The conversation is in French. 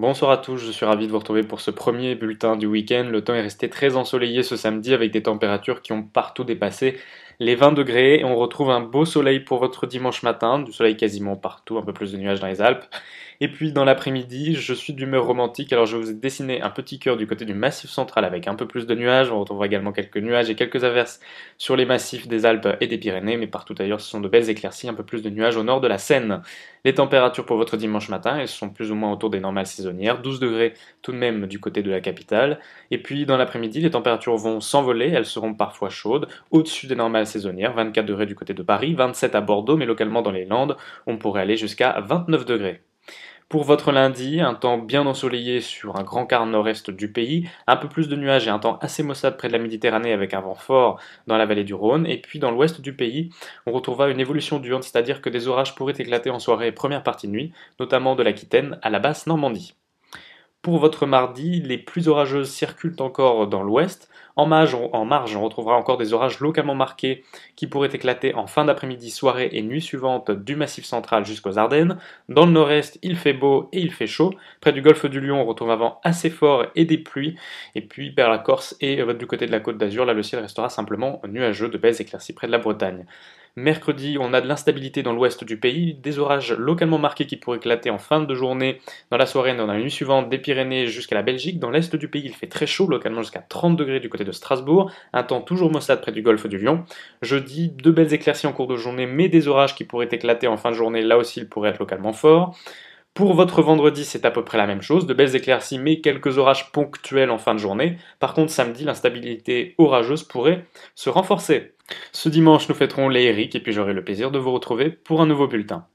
Bonsoir à tous, je suis ravi de vous retrouver pour ce premier bulletin du week-end. Le temps est resté très ensoleillé ce samedi avec des températures qui ont partout dépassé les 20 degrés on retrouve un beau soleil pour votre dimanche matin, du soleil quasiment partout, un peu plus de nuages dans les Alpes. Et puis dans l'après-midi, je suis d'humeur romantique, alors je vous ai dessiné un petit cœur du côté du massif central avec un peu plus de nuages, on retrouvera également quelques nuages et quelques averses sur les massifs des Alpes et des Pyrénées, mais partout ailleurs ce sont de belles éclaircies, un peu plus de nuages au nord de la Seine. Les températures pour votre dimanche matin, elles sont plus ou moins autour des normales saisonnières, 12 degrés tout de même du côté de la capitale. Et puis dans l'après-midi, les températures vont s'envoler, elles seront parfois chaudes, au-dessus des normales saisonnière, 24 degrés du côté de Paris, 27 à Bordeaux, mais localement dans les Landes, on pourrait aller jusqu'à 29 degrés. Pour votre lundi, un temps bien ensoleillé sur un grand quart nord-est du pays, un peu plus de nuages et un temps assez maussade près de la Méditerranée avec un vent fort dans la vallée du Rhône. Et puis dans l'ouest du pays, on retrouvera une évolution du vent, c'est-à-dire que des orages pourraient éclater en soirée et première partie de nuit, notamment de l'Aquitaine à la basse Normandie. Pour votre mardi, les plus orageuses circulent encore dans l'ouest, en, marge, on retrouvera encore des orages localement marqués qui pourraient éclater en fin d'après-midi, soirée et nuit suivante du Massif central jusqu'aux Ardennes. Dans le nord-est, il fait beau et il fait chaud. Près du golfe du Lion, on retrouve un vent assez fort et des pluies. Et puis vers la Corse et euh, du côté de la côte d'Azur, là le ciel restera simplement nuageux de belles éclaircies près de la Bretagne. Mercredi, on a de l'instabilité dans l'ouest du pays, des orages localement marqués qui pourraient éclater en fin de journée, dans la soirée, dans la nuit suivante, des Pyrénées jusqu'à la Belgique. Dans l'est du pays, il fait très chaud, localement jusqu'à 30 degrés du côté de Strasbourg, un temps toujours maussade près du golfe du Lion. Jeudi, de belles éclaircies en cours de journée, mais des orages qui pourraient éclater en fin de journée, là aussi ils pourraient être localement forts. Pour votre vendredi, c'est à peu près la même chose, de belles éclaircies mais quelques orages ponctuels en fin de journée. Par contre, samedi, l'instabilité orageuse pourrait se renforcer. Ce dimanche, nous fêterons les Eric et puis j'aurai le plaisir de vous retrouver pour un nouveau bulletin.